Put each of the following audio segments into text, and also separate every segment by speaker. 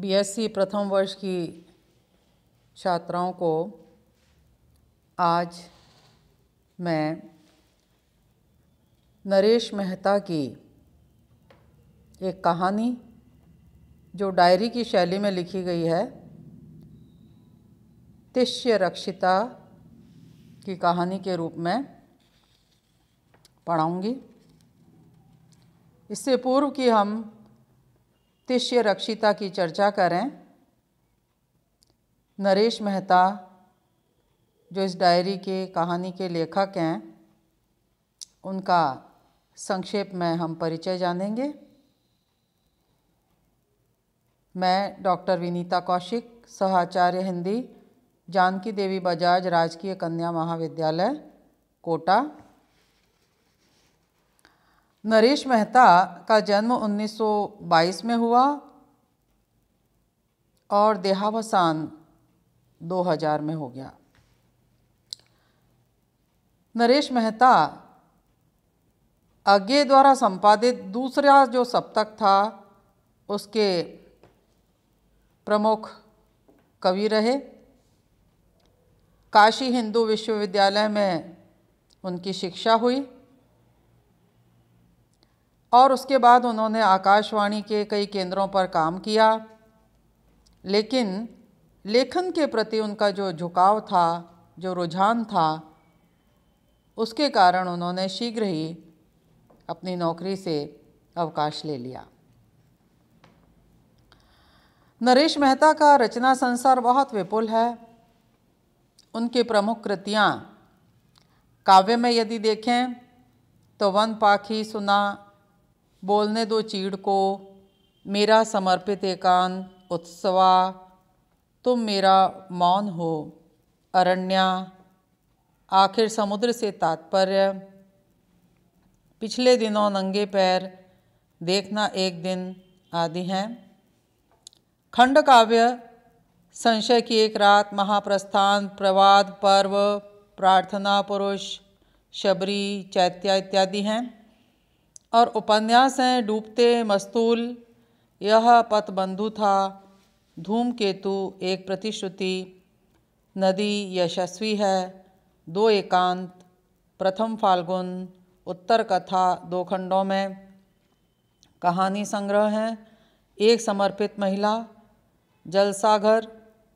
Speaker 1: BSc प्रथम वर्ष की छात्राओं को आज मैं नरेश मेहता की एक कहानी जो डायरी की शैली में लिखी गई है तिश्य रक्षिता की कहानी के रूप में पढ़ाऊंगी इससे पूर्व कि हम तिश्य रक्षिता की चर्चा करें नरेश मेहता जो इस डायरी के कहानी के लेखक हैं उनका संक्षेप में हम परिचय जानेंगे मैं डॉक्टर विनीता कौशिक सहाचार्य हिंदी जानकी देवी बजाज राजकीय कन्या महाविद्यालय कोटा नरेश मेहता का जन्म 1922 में हुआ और देहावसान 2000 में हो गया नरेश मेहता अज्ञे द्वारा संपादित दूसरा जो सप्तक था उसके प्रमुख कवि रहे काशी हिंदू विश्वविद्यालय में उनकी शिक्षा हुई और उसके बाद उन्होंने आकाशवाणी के कई केंद्रों पर काम किया लेकिन लेखन के प्रति उनका जो झुकाव था जो रुझान था उसके कारण उन्होंने शीघ्र ही अपनी नौकरी से अवकाश ले लिया नरेश मेहता का रचना संसार बहुत विपुल है उनकी प्रमुख कृतियाँ काव्य में यदि देखें तो वन पाखी सुना बोलने दो चीड़ को मेरा समर्पित एकांत उत्सवा तुम मेरा मौन हो अरण्या आखिर समुद्र से तात्पर्य पिछले दिनों नंगे पैर देखना एक दिन आदि हैं खंड काव्य संशय की एक रात महाप्रस्थान प्रवाद पर्व प्रार्थना पुरुष शबरी चैत्या इत्यादि हैं और उपन्यास हैं डूबते मस्तूल यह पतबंधु था धूमकेतु एक प्रतिश्रुति नदी यशस्वी है दो एकांत प्रथम फाल्गुन उत्तर कथा दो खंडों में कहानी संग्रह हैं एक समर्पित महिला जलसाघर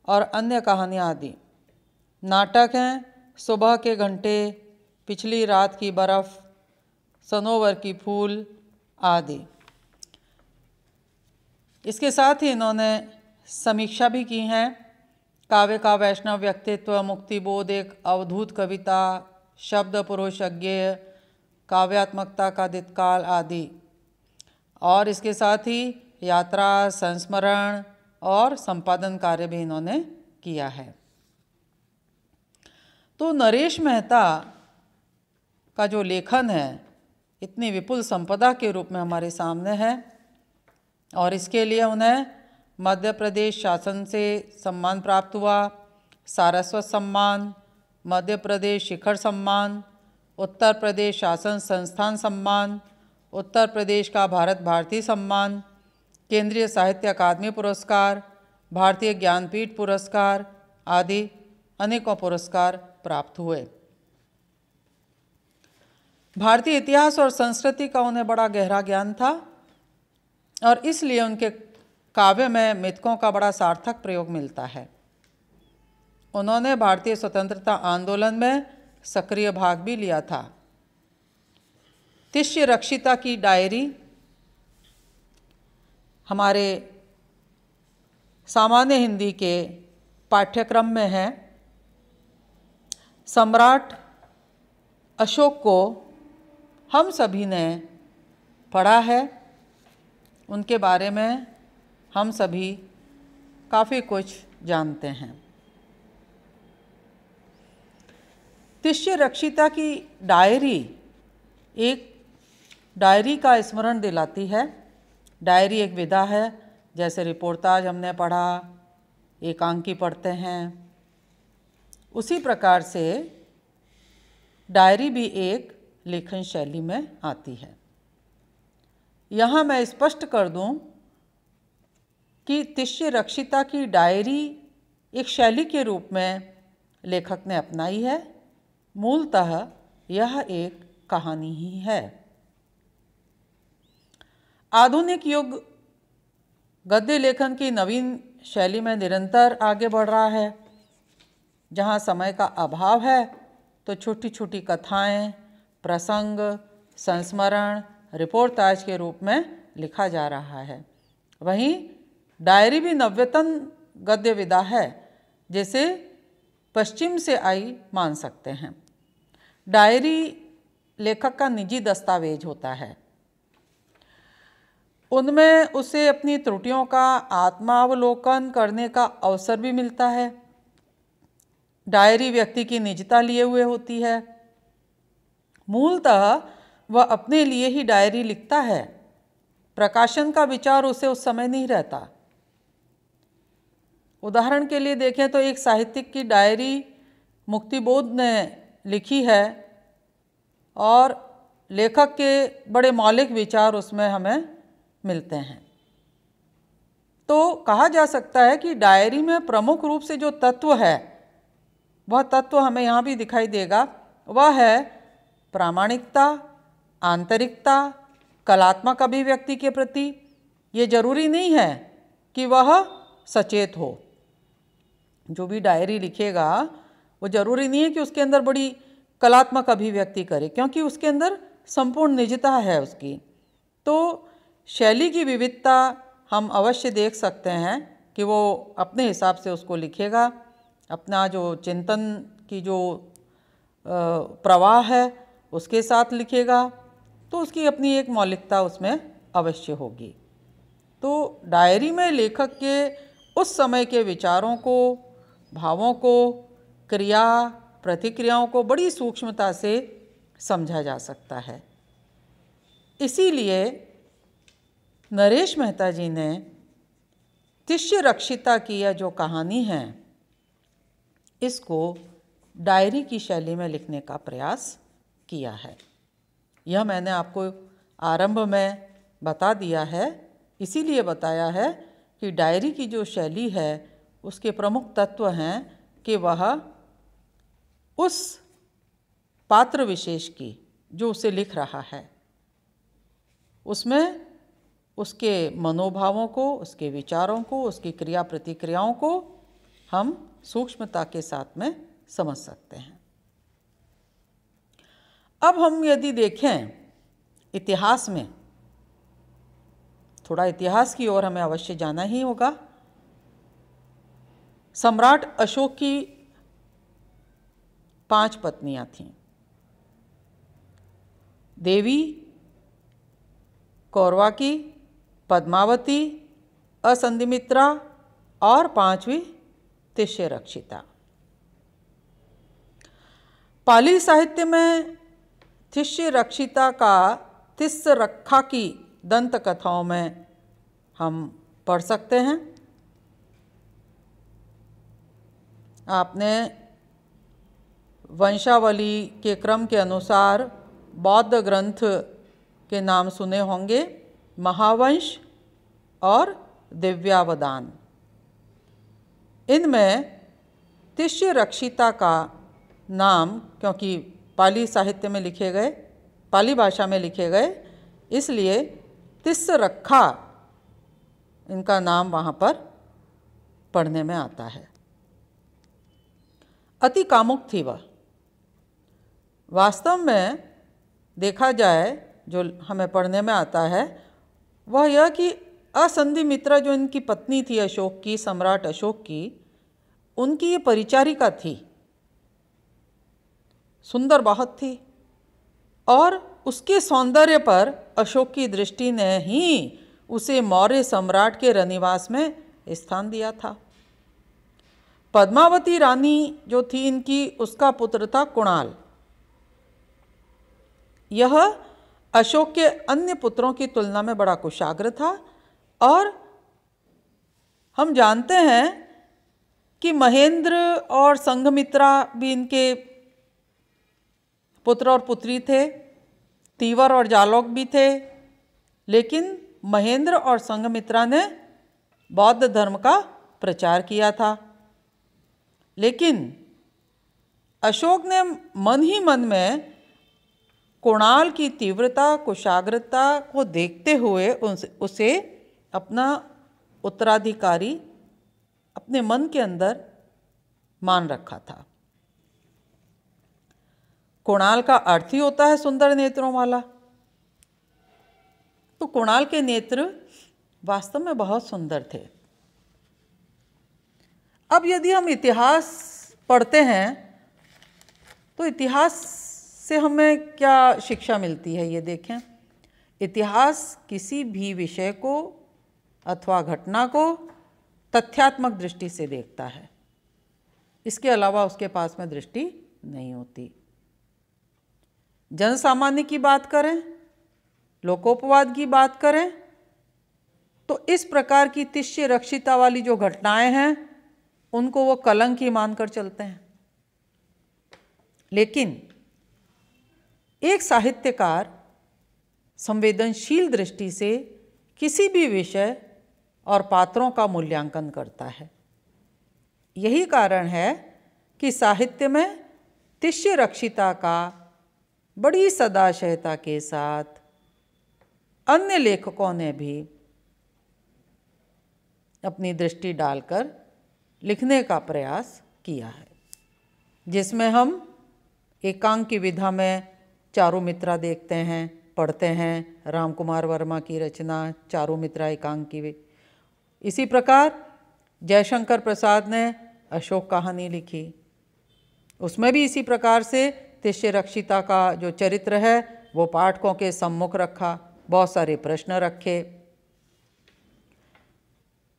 Speaker 1: और अन्य कहानियाँ आदि नाटक हैं सुबह के घंटे पिछली रात की बर्फ़ सनोवर की फूल आदि इसके साथ ही इन्होंने समीक्षा भी की है काव्य का वैष्णव व्यक्तित्व मुक्तिबोध एक अवधूत कविता शब्द पुरुष अज्ञेय काव्यात्मकता का दितकाल आदि और इसके साथ ही यात्रा संस्मरण और संपादन कार्य भी इन्होंने किया है तो नरेश मेहता का जो लेखन है इतनी विपुल संपदा के रूप में हमारे सामने है और इसके लिए उन्हें मध्य प्रदेश शासन से सम्मान प्राप्त हुआ सारस्वत सम्मान मध्य प्रदेश शिखर सम्मान उत्तर प्रदेश शासन संस्थान सम्मान उत्तर प्रदेश का भारत भारती सम्मान केंद्रीय साहित्य अकादमी पुरस्कार भारतीय ज्ञानपीठ पुरस्कार आदि अनेकों पुरस्कार प्राप्त हुए भारतीय इतिहास और संस्कृति का उन्हें बड़ा गहरा ज्ञान था और इसलिए उनके काव्य में मिथकों का बड़ा सार्थक प्रयोग मिलता है उन्होंने भारतीय स्वतंत्रता आंदोलन में सक्रिय भाग भी लिया था तिश्य रक्षिता की डायरी हमारे सामान्य हिंदी के पाठ्यक्रम में है सम्राट अशोक को हम सभी ने पढ़ा है उनके बारे में हम सभी काफ़ी कुछ जानते हैं तिश्य रक्षिता की डायरी एक डायरी का स्मरण दिलाती है डायरी एक विधा है जैसे रिपोर्टाज हमने पढ़ा एकांकी पढ़ते हैं उसी प्रकार से डायरी भी एक लेखन शैली में आती है यहाँ मैं स्पष्ट कर दूँ कि तिश्य रक्षिता की डायरी एक शैली के रूप में लेखक ने अपनाई है मूलतः यह एक कहानी ही है आधुनिक युग गद्य लेखन की नवीन शैली में निरंतर आगे बढ़ रहा है जहाँ समय का अभाव है तो छोटी छोटी कथाएं प्रसंग संस्मरण रिपोर्ट ताज के रूप में लिखा जा रहा है वहीं डायरी भी नव्यतन गद्य विधा है जिसे पश्चिम से आई मान सकते हैं डायरी लेखक का निजी दस्तावेज होता है उनमें उसे अपनी त्रुटियों का आत्मावलोकन करने का अवसर भी मिलता है डायरी व्यक्ति की निजता लिए हुए होती है मूलतः वह अपने लिए ही डायरी लिखता है प्रकाशन का विचार उसे उस समय नहीं रहता उदाहरण के लिए देखें तो एक साहित्यिक की डायरी मुक्तिबोध ने लिखी है और लेखक के बड़े मौलिक विचार उसमें हमें मिलते हैं तो कहा जा सकता है कि डायरी में प्रमुख रूप से जो तत्व है वह तत्व हमें यहाँ भी दिखाई देगा वह है प्रामाणिकता आंतरिकता कलात्मक अभिव्यक्ति के प्रति ये जरूरी नहीं है कि वह सचेत हो जो भी डायरी लिखेगा वो जरूरी नहीं है कि उसके अंदर बड़ी कलात्मक अभिव्यक्ति करे क्योंकि उसके अंदर संपूर्ण निजता है उसकी तो शैली की विविधता हम अवश्य देख सकते हैं कि वो अपने हिसाब से उसको लिखेगा अपना जो चिंतन की जो प्रवाह है उसके साथ लिखेगा तो उसकी अपनी एक मौलिकता उसमें अवश्य होगी तो डायरी में लेखक के उस समय के विचारों को भावों को क्रिया प्रतिक्रियाओं को बड़ी सूक्ष्मता से समझा जा सकता है इसीलिए नरेश मेहता जी ने तिष्य रक्षिता की यह जो कहानी है इसको डायरी की शैली में लिखने का प्रयास किया है यह मैंने आपको आरंभ में बता दिया है इसीलिए बताया है कि डायरी की जो शैली है उसके प्रमुख तत्व हैं कि वह उस पात्र विशेष की जो उसे लिख रहा है उसमें उसके मनोभावों को उसके विचारों को उसकी क्रिया प्रतिक्रियाओं को हम सूक्ष्मता के साथ में समझ सकते हैं अब हम यदि देखें इतिहास में थोड़ा इतिहास की ओर हमें अवश्य जाना ही होगा सम्राट अशोक की पांच पत्नियां थीं देवी कौरवा की पद्मावती असंधिमित्रा और पांचवी तिष्य रक्षिता पाली साहित्य में थिष्य रक्षिता का तिस्स रखा की दंत कथाओं में हम पढ़ सकते हैं आपने वंशावली के क्रम के अनुसार बौद्ध ग्रंथ के नाम सुने होंगे महावंश और दिव्यावदान इनमें तिष्य रक्षिता का नाम क्योंकि पाली साहित्य में लिखे गए पाली भाषा में लिखे गए इसलिए तिस रखा इनका नाम वहाँ पर पढ़ने में आता है अति कामुक थी वह वास्तव में देखा जाए जो हमें पढ़ने में आता है वह यह कि असंधि मित्रा जो इनकी पत्नी थी अशोक की सम्राट अशोक की उनकी ये परिचारिका थी सुंदर बहुत थी और उसके सौंदर्य पर अशोक की दृष्टि ने ही उसे मौर्य सम्राट के रनिवास में स्थान दिया था पद्मावती रानी जो थी इनकी उसका पुत्र था कुणाल यह अशोक के अन्य पुत्रों की तुलना में बड़ा कुशाग्र था और हम जानते हैं कि महेंद्र और संघमित्रा भी इनके पुत्र और पुत्री थे तीवर और जालोक भी थे लेकिन महेंद्र और संघमित्रा ने बौद्ध धर्म का प्रचार किया था लेकिन अशोक ने मन ही मन में कोणाल की तीव्रता कुशाग्रता को देखते हुए उसे अपना उत्तराधिकारी अपने मन के अंदर मान रखा था कुणाल का अर्थ ही होता है सुंदर नेत्रों वाला तो कुणाल के नेत्र वास्तव में बहुत सुंदर थे अब यदि हम इतिहास पढ़ते हैं तो इतिहास से हमें क्या शिक्षा मिलती है ये देखें इतिहास किसी भी विषय को अथवा घटना को तथ्यात्मक दृष्टि से देखता है इसके अलावा उसके पास में दृष्टि नहीं होती जन सामान्य की बात करें लोकोपवाद की बात करें तो इस प्रकार की तिश्य रक्षिता वाली जो घटनाएं हैं उनको वो कलंक ही मानकर चलते हैं लेकिन एक साहित्यकार संवेदनशील दृष्टि से किसी भी विषय और पात्रों का मूल्यांकन करता है यही कारण है कि साहित्य में तिश्य रक्षिता का बड़ी सदाशयता के साथ अन्य लेखकों ने भी अपनी दृष्टि डालकर लिखने का प्रयास किया है जिसमें हम एकांक की विधा में चारों मित्रा देखते हैं पढ़ते हैं राम कुमार वर्मा की रचना चारू मित्रा एकांक की इसी प्रकार जयशंकर प्रसाद ने अशोक कहानी लिखी उसमें भी इसी प्रकार से तिष्य रक्षिता का जो चरित्र है वो पाठकों के सम्मुख रखा बहुत सारे प्रश्न रखे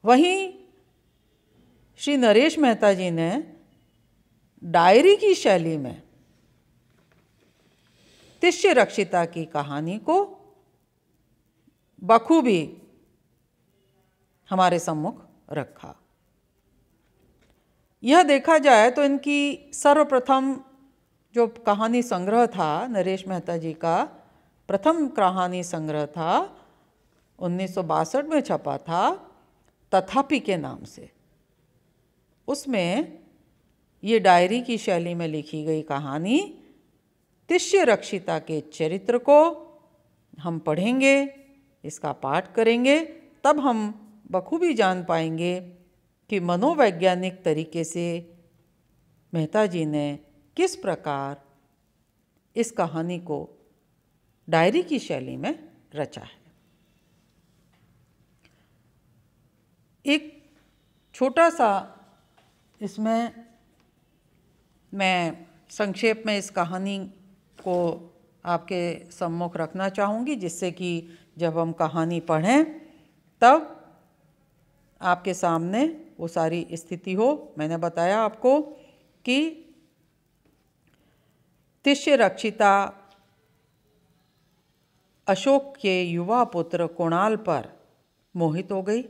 Speaker 1: वहीं श्री नरेश मेहता जी ने डायरी की शैली में तिष्य रक्षिता की कहानी को बखूबी हमारे सम्मुख रखा यह देखा जाए तो इनकी सर्वप्रथम जो कहानी संग्रह था नरेश मेहता जी का प्रथम कहानी संग्रह था उन्नीस में छपा था तथापि के नाम से उसमें ये डायरी की शैली में लिखी गई कहानी तिश्य रक्षिता के चरित्र को हम पढ़ेंगे इसका पाठ करेंगे तब हम बखूबी जान पाएंगे कि मनोवैज्ञानिक तरीके से मेहता जी ने किस प्रकार इस कहानी को डायरी की शैली में रचा है एक छोटा सा इसमें मैं संक्षेप में इस कहानी को आपके सम्मुख रखना चाहूँगी जिससे कि जब हम कहानी पढ़ें तब आपके सामने वो सारी स्थिति हो मैंने बताया आपको कि तिष्य रक्षिता अशोक के युवा पुत्र कुणाल पर मोहित हो गई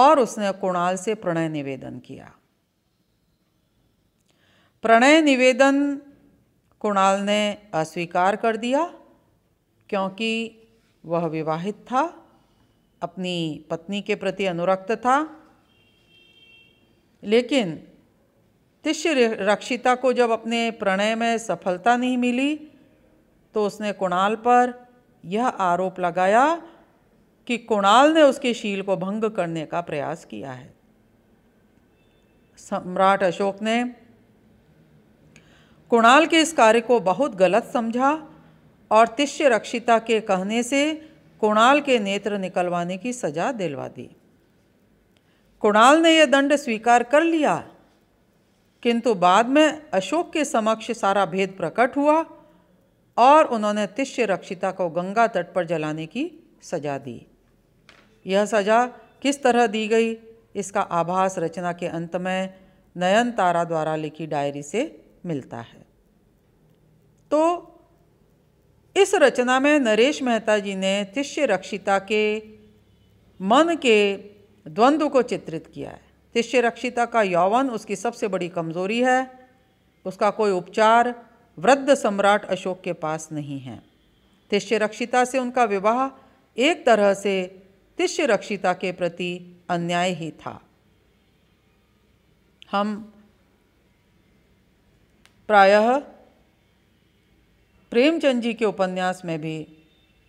Speaker 1: और उसने कुणाल से प्रणय निवेदन किया प्रणय निवेदन कुणाल ने अस्वीकार कर दिया क्योंकि वह विवाहित था अपनी पत्नी के प्रति अनुरक्त था लेकिन तिश्य रक्षिता को जब अपने प्रणय में सफलता नहीं मिली तो उसने कुणाल पर यह आरोप लगाया कि कुणाल ने उसके शील को भंग करने का प्रयास किया है सम्राट अशोक ने कुणाल के इस कार्य को बहुत गलत समझा और तिश्य रक्षिता के कहने से कुणाल के नेत्र निकलवाने की सजा दिलवा दी कुणाल ने यह दंड स्वीकार कर लिया किंतु बाद में अशोक के समक्ष सारा भेद प्रकट हुआ और उन्होंने तिष्य रक्षिता को गंगा तट पर जलाने की सजा दी यह सजा किस तरह दी गई इसका आभास रचना के अंत में नयन तारा द्वारा लिखी डायरी से मिलता है तो इस रचना में नरेश मेहता जी ने तिष्य रक्षिता के मन के द्वंद्व को चित्रित किया है शिष्य रक्षिता का यौवन उसकी सबसे बड़ी कमजोरी है उसका कोई उपचार वृद्ध सम्राट अशोक के पास नहीं है तिश्य रक्षिता से उनका विवाह एक तरह से तिष्य रक्षिता के प्रति अन्याय ही था हम प्रायः प्रेमचंद जी के उपन्यास में भी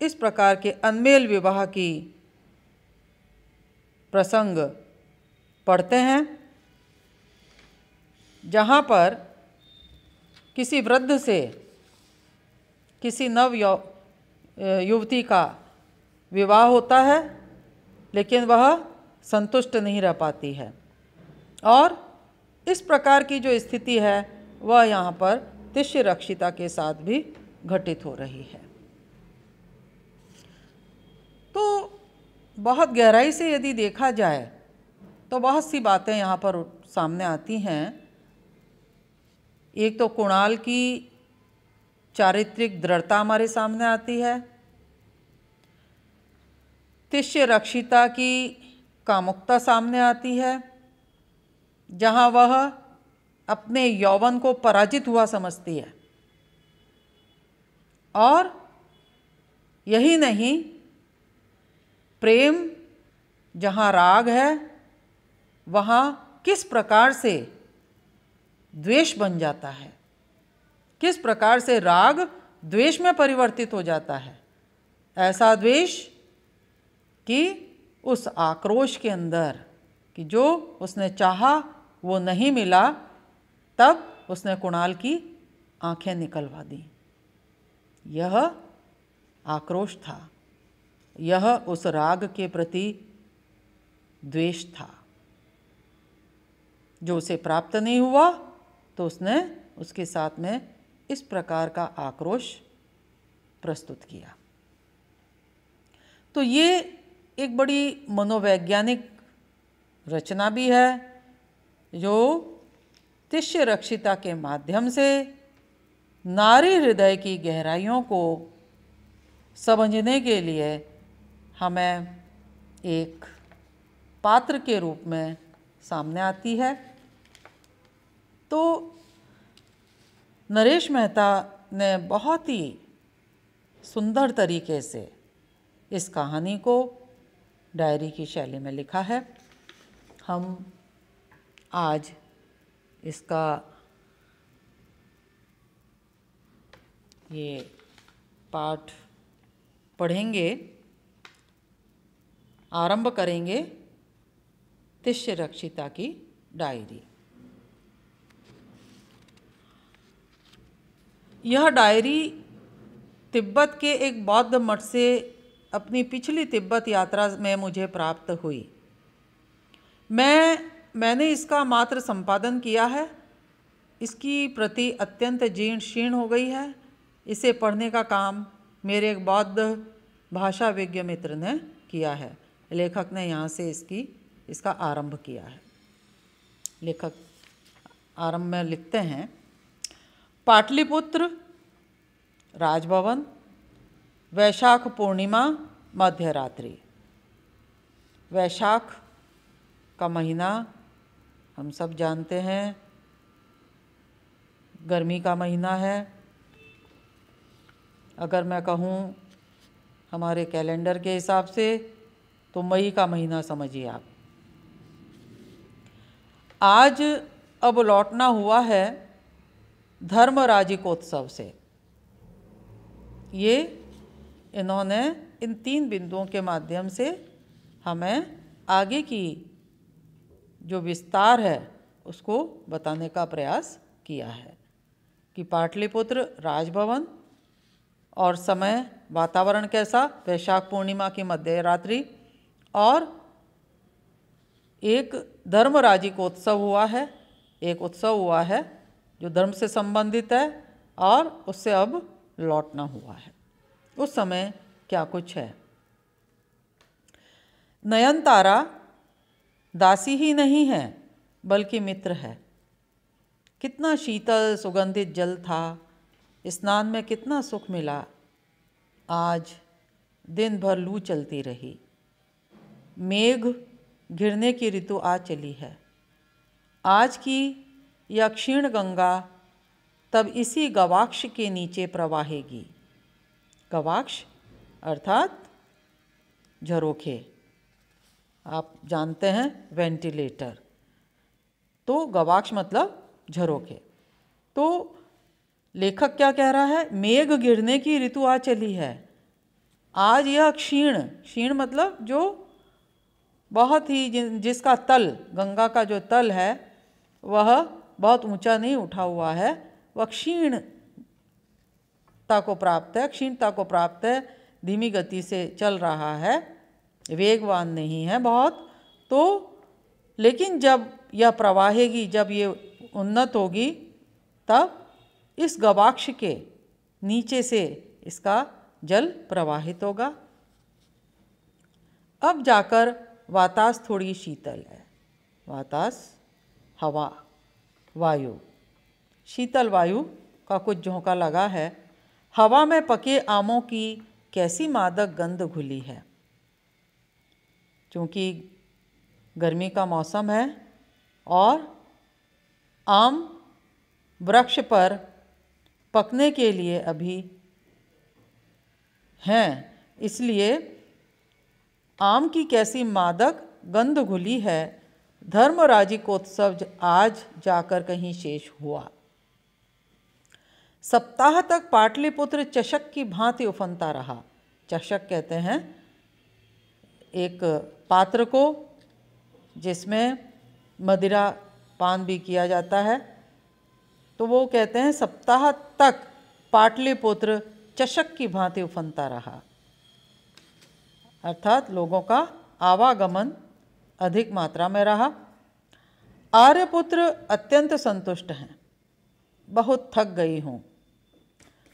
Speaker 1: इस प्रकार के अनमेल विवाह की प्रसंग पढ़ते हैं जहाँ पर किसी वृद्ध से किसी नव युवती का विवाह होता है लेकिन वह संतुष्ट नहीं रह पाती है और इस प्रकार की जो स्थिति है वह यहाँ पर तिष्य रक्षिता के साथ भी घटित हो रही है तो बहुत गहराई से यदि देखा जाए तो बहुत सी बातें यहाँ पर सामने आती हैं एक तो कुणाल की चारित्रिक दृढ़ता हमारे सामने आती है तिष्य रक्षिता की कामुकता सामने आती है जहाँ वह अपने यौवन को पराजित हुआ समझती है और यही नहीं प्रेम जहाँ राग है वहाँ किस प्रकार से द्वेष बन जाता है किस प्रकार से राग द्वेष में परिवर्तित हो जाता है ऐसा द्वेष कि उस आक्रोश के अंदर कि जो उसने चाहा वो नहीं मिला तब उसने कुणाल की आंखें निकलवा दी यह आक्रोश था यह उस राग के प्रति द्वेष था जो उसे प्राप्त नहीं हुआ तो उसने उसके साथ में इस प्रकार का आक्रोश प्रस्तुत किया तो ये एक बड़ी मनोवैज्ञानिक रचना भी है जो तिष्य रक्षिता के माध्यम से नारी हृदय की गहराइयों को समझने के लिए हमें एक पात्र के रूप में सामने आती है तो नरेश मेहता ने बहुत ही सुंदर तरीके से इस कहानी को डायरी की शैली में लिखा है हम आज इसका ये पाठ पढ़ेंगे आरंभ करेंगे तिश्य रक्षिता की डायरी यह डायरी तिब्बत के एक बौद्ध मठ से अपनी पिछली तिब्बत यात्रा में मुझे प्राप्त हुई मैं मैंने इसका मात्र संपादन किया है इसकी प्रति अत्यंत जीर्ण शीर्ण हो गई है इसे पढ़ने का काम मेरे एक बौद्ध भाषा विज्ञ मित्र ने किया है लेखक ने यहाँ से इसकी इसका आरंभ किया है लेखक आरंभ में लिखते हैं पाटलिपुत्र राजभवन वैशाख पूर्णिमा मध्यरात्रि वैशाख का महीना हम सब जानते हैं गर्मी का महीना है अगर मैं कहूँ हमारे कैलेंडर के हिसाब से तो मई का महीना समझिए आप आज अब लौटना हुआ है धर्म राजिकोत्सव से ये इन्होंने इन तीन बिंदुओं के माध्यम से हमें आगे की जो विस्तार है उसको बताने का प्रयास किया है कि पाटलिपुत्र राजभवन और समय वातावरण कैसा वैशाख पूर्णिमा की मध्य रात्रि और एक धर्मराजिकोत्सव हुआ है एक उत्सव हुआ है जो धर्म से संबंधित है और उससे अब लौटना हुआ है उस समय क्या कुछ है नयन तारा दासी ही नहीं है बल्कि मित्र है कितना शीतल सुगंधित जल था स्नान में कितना सुख मिला आज दिन भर लू चलती रही मेघ घिरने की ऋतु आ चली है आज की यह क्षीण गंगा तब इसी गवाक्ष के नीचे प्रवाहेगी गवाक्ष अर्थात झरोखे आप जानते हैं वेंटिलेटर तो गवाक्ष मतलब झरोखे तो लेखक क्या कह रहा है मेघ गिरने की ऋतु आ चली है आज यह क्षीण क्षीण मतलब जो बहुत ही जिसका तल गंगा का जो तल है वह बहुत ऊंचा नहीं उठा हुआ है वह क्षीणता को प्राप्त है क्षीणता को प्राप्त है धीमी गति से चल रहा है वेगवान नहीं है बहुत तो लेकिन जब यह प्रवाहेगी जब ये उन्नत होगी तब इस गवाक्ष के नीचे से इसका जल प्रवाहित होगा अब जाकर वातास थोड़ी शीतल है वातास हवा वायु शीतल वायु का कुछ झोंका लगा है हवा में पके आमों की कैसी मादक गंध घुली है क्योंकि गर्मी का मौसम है और आम वृक्ष पर पकने के लिए अभी हैं इसलिए आम की कैसी मादक गंध घुली है धर्मराजिकोत्सव आज जाकर कहीं शेष हुआ सप्ताह तक पाटलिपुत्र चषक की भांति उफनता रहा चषक कहते हैं एक पात्र को जिसमें मदिरा पान भी किया जाता है तो वो कहते हैं सप्ताह तक पाटलिपुत्र चषक की भांति उफनता रहा अर्थात लोगों का आवागमन अधिक मात्रा में रहा आर्यपुत्र अत्यंत संतुष्ट हैं बहुत थक गई हूँ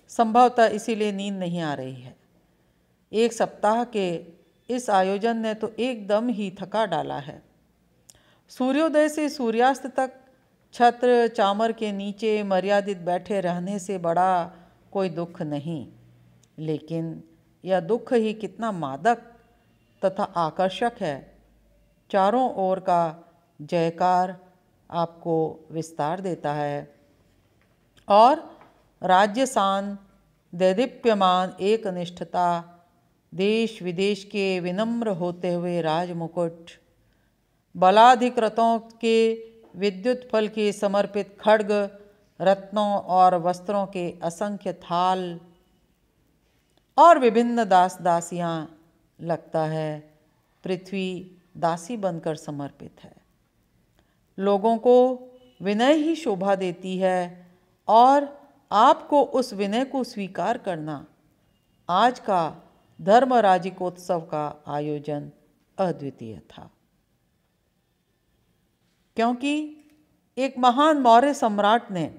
Speaker 1: संभवतः इसीलिए नींद नहीं आ रही है एक सप्ताह के इस आयोजन ने तो एकदम ही थका डाला है सूर्योदय से सूर्यास्त तक छत्र चामर के नीचे मर्यादित बैठे रहने से बड़ा कोई दुख नहीं लेकिन यह दुख ही कितना मादक तथा आकर्षक है चारों ओर का जयकार आपको विस्तार देता है और राज्य शान दैदीप्यमान एक निष्ठता देश विदेश के विनम्र होते हुए राजमुकुट बलाधिकृतों के विद्युत फल के समर्पित खड्ग रत्नों और वस्त्रों के असंख्य थाल और विभिन्न दास दासियाँ लगता है पृथ्वी दासी बनकर समर्पित है लोगों को विनय ही शोभा देती है और आपको उस विनय को स्वीकार करना आज का धर्मराजिकोत्सव का आयोजन अद्वितीय था क्योंकि एक महान मौर्य सम्राट ने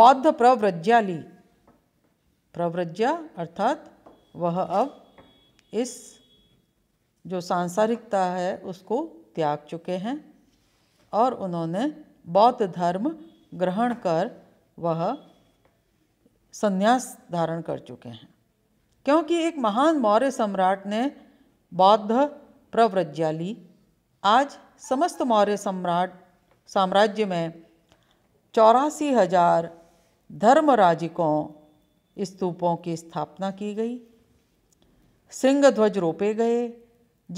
Speaker 1: बौद्ध प्रव्रज्ञा ली प्रव्रज्ञा अर्थात वह अब इस जो सांसारिकता है उसको त्याग चुके हैं और उन्होंने बौद्ध धर्म ग्रहण कर वह संन्यास धारण कर चुके हैं क्योंकि एक महान मौर्य सम्राट ने बौद्ध प्रव्रज्ञा ली आज समस्त मौर्य सम्राट साम्राज्य में चौरासी हजार धर्मराजिकों स्तूपों की स्थापना की गई सिंह ध्वज रोपे गए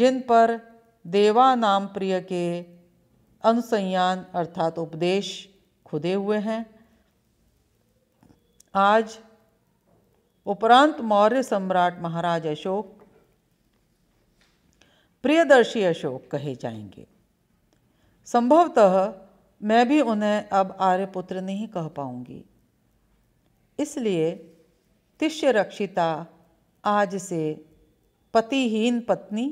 Speaker 1: जिन पर देवा नाम प्रिय के अनुसंयान अर्थात उपदेश खुदे हुए हैं आज उपरांत मौर्य सम्राट महाराज अशोक प्रियदर्शी अशोक कहे जाएंगे संभवतः मैं भी उन्हें अब आर्यपुत्र नहीं कह पाऊंगी इसलिए तिष्य रक्षिता आज से पतिहीन पत्नी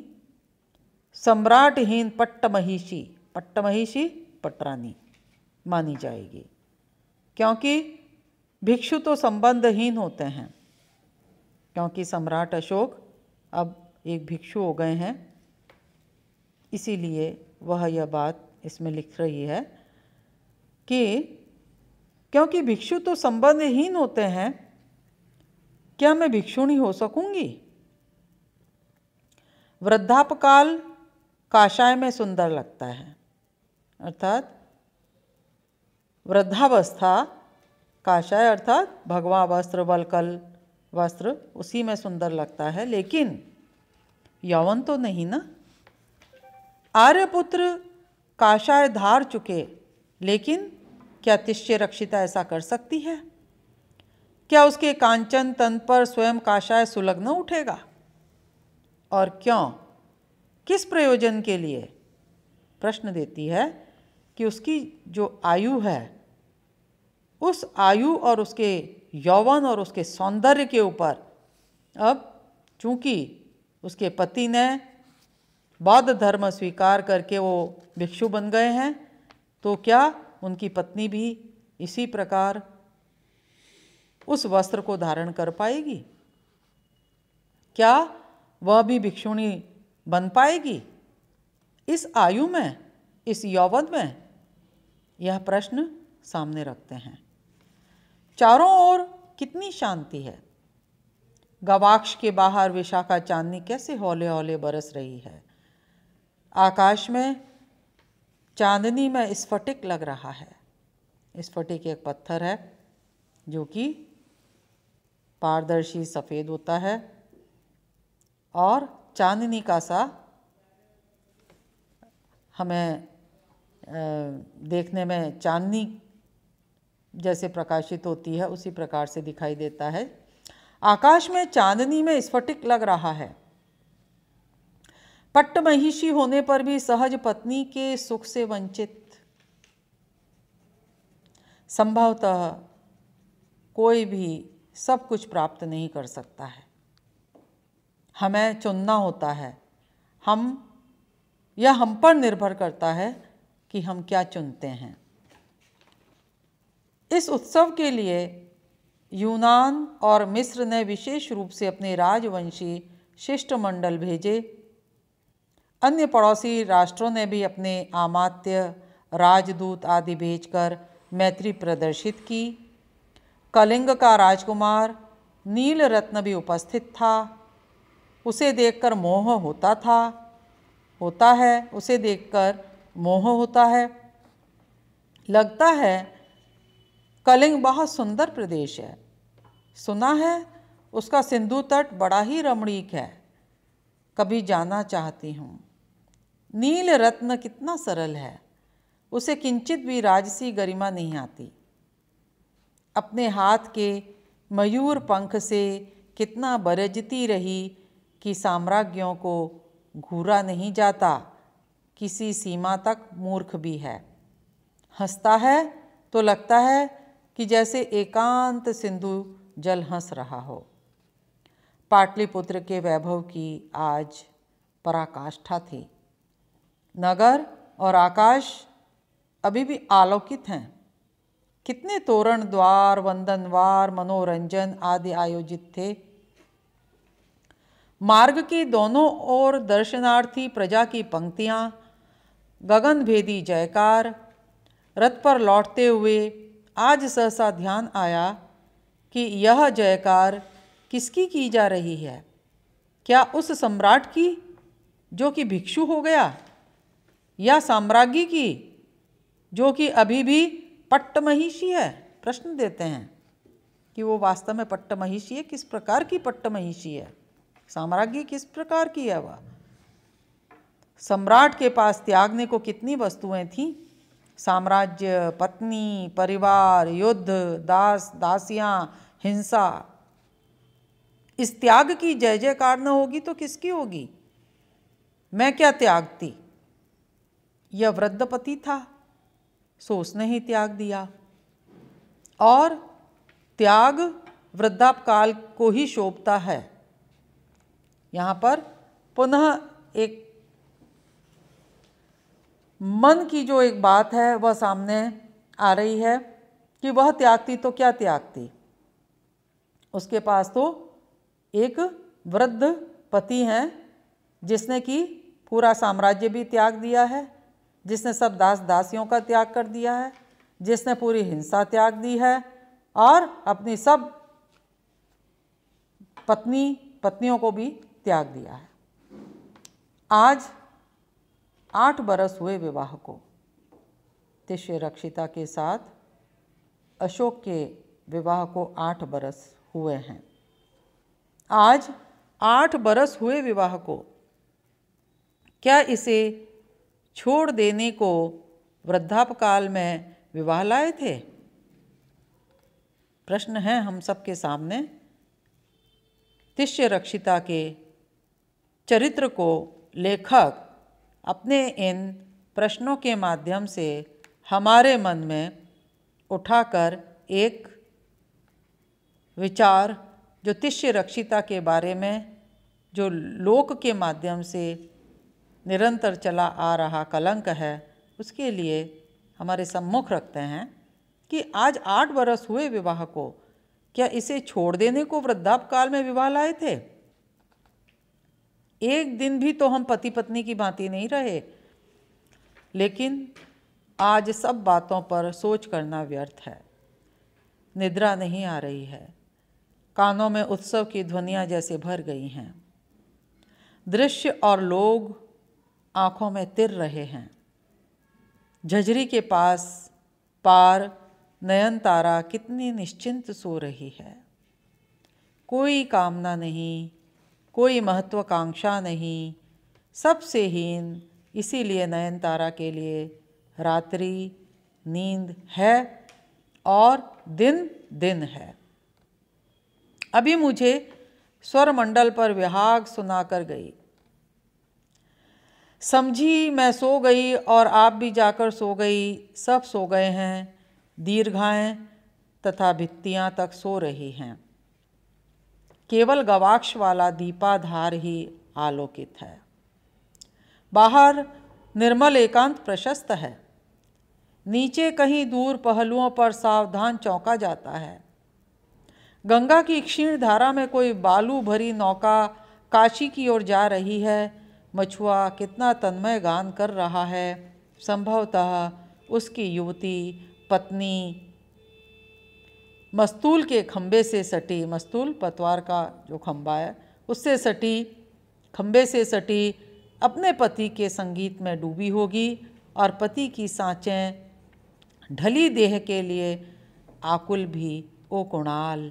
Speaker 1: सम्राटहीन पट्ट महिषी पट्ट महिषी पटरानी मानी जाएगी क्योंकि भिक्षु तो संबंधहीन होते हैं क्योंकि सम्राट अशोक अब एक भिक्षु हो गए हैं इसीलिए वह यह बात इसमें लिख रही है कि क्योंकि भिक्षु तो संबंधहीन होते हैं क्या मैं भिक्षुणी हो सकूंगी वृद्धापकाल काशाय में सुंदर लगता है अर्थात वृद्धावस्था काषाय अर्थात भगवा वस्त्र बलकल वस्त्र उसी में सुंदर लगता है लेकिन यौवन तो नहीं ना आर्यपुत्र काषाय धार चुके लेकिन क्या तिश्य रक्षिता ऐसा कर सकती है क्या उसके कांचन तन पर स्वयं काषाय सुलग्न उठेगा और क्यों किस प्रयोजन के लिए प्रश्न देती है कि उसकी जो आयु है उस आयु और उसके यौवन और उसके सौंदर्य के ऊपर अब चूंकि उसके पति ने बौद्ध धर्म स्वीकार करके वो भिक्षु बन गए हैं तो क्या उनकी पत्नी भी इसी प्रकार उस वस्त्र को धारण कर पाएगी क्या वह भी भिक्षुणी बन पाएगी इस आयु में इस यौवन में यह प्रश्न सामने रखते हैं चारों ओर कितनी शांति है गवाक्ष के बाहर विशाखा चांदनी कैसे हौले हौले बरस रही है आकाश में चांदनी में स्फटिक लग रहा है स्फटिक एक पत्थर है जो कि पारदर्शी सफ़ेद होता है और चांदनी का सा हमें देखने में चांदनी जैसे प्रकाशित होती है उसी प्रकार से दिखाई देता है आकाश में चांदनी में स्फटिक लग रहा है पट्ट महिषी होने पर भी सहज पत्नी के सुख से वंचित संभवतः कोई भी सब कुछ प्राप्त नहीं कर सकता है हमें चुनना होता है हम यह हम पर निर्भर करता है कि हम क्या चुनते हैं इस उत्सव के लिए यूनान और मिस्र ने विशेष रूप से अपने राजवंशी शिष्टमंडल भेजे अन्य पड़ोसी राष्ट्रों ने भी अपने आमात्य राजदूत आदि भेजकर मैत्री प्रदर्शित की कलिंग का राजकुमार नील रत्न भी उपस्थित था उसे देखकर मोह होता था होता है उसे देखकर मोह होता है लगता है कलिंग बहुत सुंदर प्रदेश है सुना है उसका सिंधु तट बड़ा ही रमणीक है कभी जाना चाहती हूँ नील रत्न कितना सरल है उसे किंचित भी राजसी गरिमा नहीं आती अपने हाथ के मयूर पंख से कितना बरजती रही कि साम्राज्यों को घूरा नहीं जाता किसी सीमा तक मूर्ख भी है हंसता है तो लगता है कि जैसे एकांत सिंधु जल हंस रहा हो पाटलिपुत्र के वैभव की आज पराकाष्ठा थी नगर और आकाश अभी भी आलोकित हैं कितने तोरण द्वार वंदनवार मनोरंजन आदि आयोजित थे मार्ग के दोनों ओर दर्शनार्थी प्रजा की पंक्तियाँ गगनभेदी जयकार रथ पर लौटते हुए आज सहसा ध्यान आया कि यह जयकार किसकी की जा रही है क्या उस सम्राट की जो कि भिक्षु हो गया या साम्राज्ञी की जो कि अभी भी पट्ट महिषी है प्रश्न देते हैं कि वो वास्तव में पट्ट महिषी है किस प्रकार की पट्ट महिषी है साम्राज्ञी किस प्रकार की है वह सम्राट के पास त्यागने को कितनी वस्तुएं थी साम्राज्य पत्नी परिवार युद्ध दास दासियां हिंसा इस त्याग की जय जयकार न होगी तो किसकी होगी मैं क्या त्यागती यह वृद्ध पति था सो उसने ही त्याग दिया और त्याग वृद्धापकाल को ही शोभता है यहाँ पर पुनः एक मन की जो एक बात है वह सामने आ रही है कि वह त्यागती तो क्या त्यागती उसके पास तो एक वृद्ध पति हैं जिसने कि पूरा साम्राज्य भी त्याग दिया है जिसने सब दास दासियों का त्याग कर दिया है जिसने पूरी हिंसा त्याग दी है और अपनी सब पत्नी पत्नियों को भी त्याग दिया है आज आठ बरस हुए विवाह को तिश्य रक्षिता के साथ अशोक के विवाह को आठ बरस हुए हैं आज आठ बरस हुए विवाह को क्या इसे छोड़ देने को वृद्धापकाल में विवाह लाए थे प्रश्न है हम सबके सामने तिश्य रक्षिता के चरित्र को लेखक अपने इन प्रश्नों के माध्यम से हमारे मन में उठाकर एक विचार ज्योतिष्य रक्षिता के बारे में जो लोक के माध्यम से निरंतर चला आ रहा कलंक है उसके लिए हमारे सम्मुख रखते हैं कि आज आठ बरस हुए विवाह को क्या इसे छोड़ देने को वृद्धाप काल में विवाह लाए थे एक दिन भी तो हम पति पत्नी की भांति नहीं रहे लेकिन आज सब बातों पर सोच करना व्यर्थ है निद्रा नहीं आ रही है कानों में उत्सव की ध्वनियाँ जैसे भर गई हैं दृश्य और लोग आँखों में तिर रहे हैं झजरी के पास पार नयन तारा कितनी निश्चिंत सो रही है कोई कामना नहीं कोई महत्वाकांक्षा नहीं सबसे हीन इसीलिए नयन तारा के लिए रात्रि नींद है और दिन दिन है अभी मुझे स्वरमंडल पर विहाग सुना कर गई समझी मैं सो गई और आप भी जाकर सो गई सब सो गए हैं दीर्घाएँ तथा भित्तियाँ तक सो रही हैं केवल गवाक्ष वाला दीपाधार ही आलोकित है बाहर निर्मल एकांत प्रशस्त है नीचे कहीं दूर पहलुओं पर सावधान चौंका जाता है गंगा की क्षीण धारा में कोई बालू भरी नौका काशी की ओर जा रही है मछुआ कितना तन्मय गान कर रहा है संभवतः उसकी युवती पत्नी मस्तूल के खम्भे से सटी मस्तूल पतवार का जो खम्भा है उससे सटी खम्भे से सटी अपने पति के संगीत में डूबी होगी और पति की सांचें ढली देह के लिए आकुल भी ओ कुणाल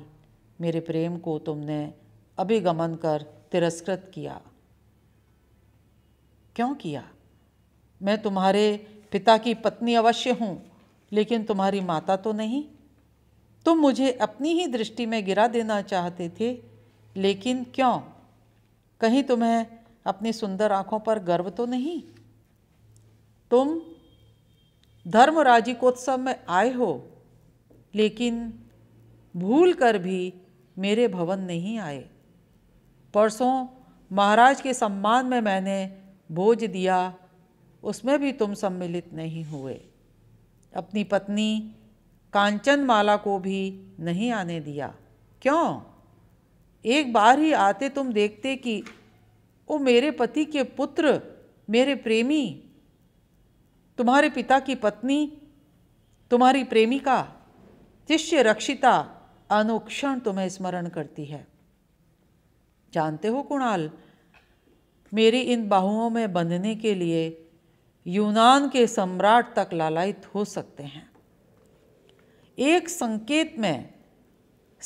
Speaker 1: मेरे प्रेम को तुमने अभिगमन कर तिरस्कृत किया क्यों किया मैं तुम्हारे पिता की पत्नी अवश्य हूँ लेकिन तुम्हारी माता तो नहीं तुम तो मुझे अपनी ही दृष्टि में गिरा देना चाहते थे लेकिन क्यों कहीं तुम्हें अपनी सुंदर आंखों पर गर्व तो नहीं तुम धर्मराजिकोत्सव में आए हो लेकिन भूल कर भी मेरे भवन नहीं आए परसों महाराज के सम्मान में मैंने भोज दिया उसमें भी तुम सम्मिलित नहीं हुए अपनी पत्नी कांचन माला को भी नहीं आने दिया क्यों एक बार ही आते तुम देखते कि वो मेरे पति के पुत्र मेरे प्रेमी तुम्हारे पिता की पत्नी तुम्हारी प्रेमिका शिष्य रक्षिता अनुक्षण तुम्हें स्मरण करती है जानते हो कुणाल मेरी इन बाहुओं में बंधने के लिए यूनान के सम्राट तक लालायित हो सकते हैं एक संकेत में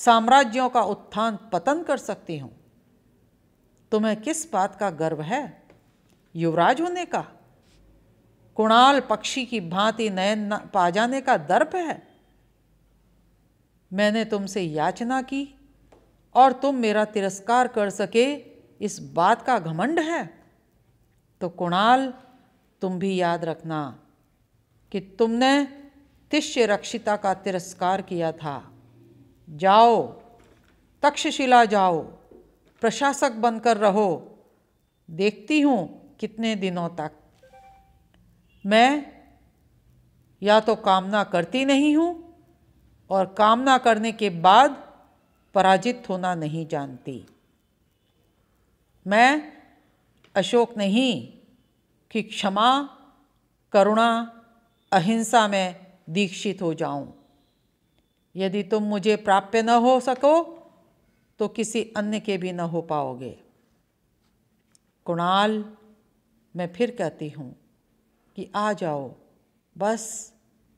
Speaker 1: साम्राज्यों का उत्थान पतन कर सकती हूँ तुम्हें किस बात का गर्व है युवराज होने का कुणाल पक्षी की भांति नयन पा जाने का दर्प है मैंने तुमसे याचना की और तुम मेरा तिरस्कार कर सके इस बात का घमंड है तो कुणाल तुम भी याद रखना कि तुमने तिश्य रक्षिता का तिरस्कार किया था जाओ तक्षशिला जाओ प्रशासक बनकर रहो देखती हूँ कितने दिनों तक मैं या तो कामना करती नहीं हूँ और कामना करने के बाद पराजित होना नहीं जानती मैं अशोक नहीं कि क्षमा करुणा अहिंसा में दीक्षित हो जाऊं। यदि तुम मुझे प्राप्य न हो सको तो किसी अन्य के भी न हो पाओगे कुणाल मैं फिर कहती हूँ कि आ जाओ बस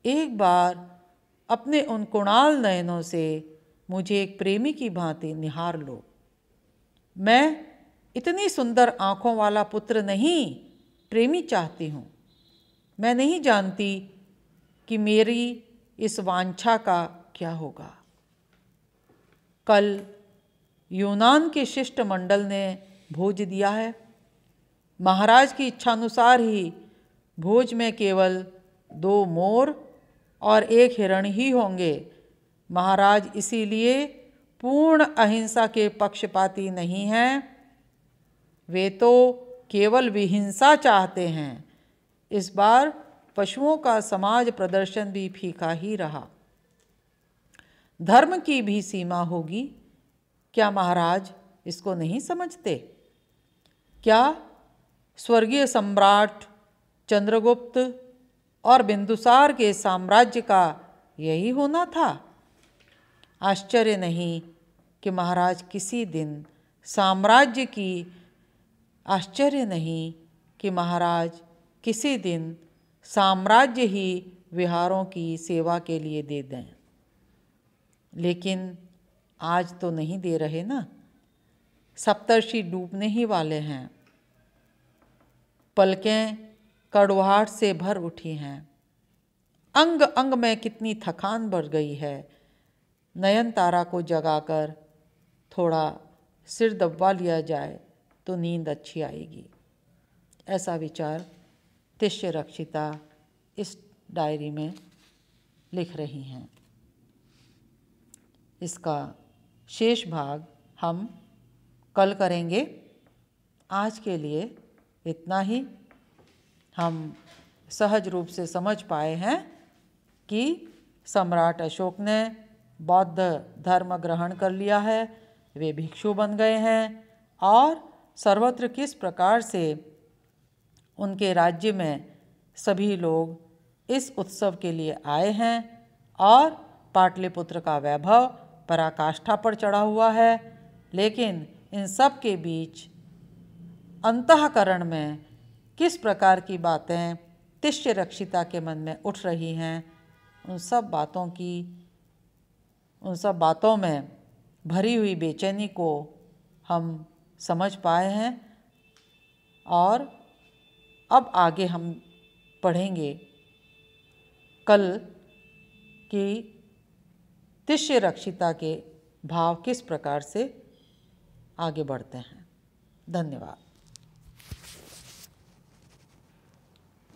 Speaker 1: एक बार अपने उन कुणाल नयनों से मुझे एक प्रेमी की भांति निहार लो मैं इतनी सुंदर आँखों वाला पुत्र नहीं प्रेमी चाहती हूँ मैं नहीं जानती कि मेरी इस वांछा का क्या होगा कल यूनान के शिष्टमंडल ने भोज दिया है महाराज की इच्छानुसार ही भोज में केवल दो मोर और एक हिरण ही होंगे महाराज इसीलिए पूर्ण अहिंसा के पक्षपाती नहीं हैं वे तो केवल विहिंसा चाहते हैं इस बार पशुओं का समाज प्रदर्शन भी फीका ही रहा धर्म की भी सीमा होगी क्या महाराज इसको नहीं समझते क्या स्वर्गीय सम्राट चंद्रगुप्त और बिंदुसार के साम्राज्य का यही होना था आश्चर्य नहीं कि महाराज किसी दिन साम्राज्य की आश्चर्य नहीं कि महाराज किसी दिन साम्राज्य ही विहारों की सेवा के लिए दे दें लेकिन आज तो नहीं दे रहे ना सप्तर्षि डूबने ही वाले हैं पलकें कड़वाहट से भर उठी हैं अंग अंग में कितनी थकान बढ़ गई है नयन तारा को जगाकर थोड़ा सिर दबा लिया जाए तो नींद अच्छी आएगी ऐसा विचार तिश्य रक्षिता इस डायरी में लिख रही हैं इसका शेष भाग हम कल करेंगे आज के लिए इतना ही हम सहज रूप से समझ पाए हैं कि सम्राट अशोक ने बौद्ध धर्म ग्रहण कर लिया है वे भिक्षु बन गए हैं और सर्वत्र किस प्रकार से उनके राज्य में सभी लोग इस उत्सव के लिए आए हैं और पाटलिपुत्र का वैभव पराकाष्ठा पर चढ़ा हुआ है लेकिन इन सब के बीच अंतकरण में किस प्रकार की बातें तिष्य रक्षिता के मन में उठ रही हैं उन सब बातों की उन सब बातों में भरी हुई बेचैनी को हम समझ पाए हैं और अब आगे हम पढ़ेंगे कल कि तिष्य रक्षिता के भाव किस प्रकार से आगे बढ़ते हैं धन्यवाद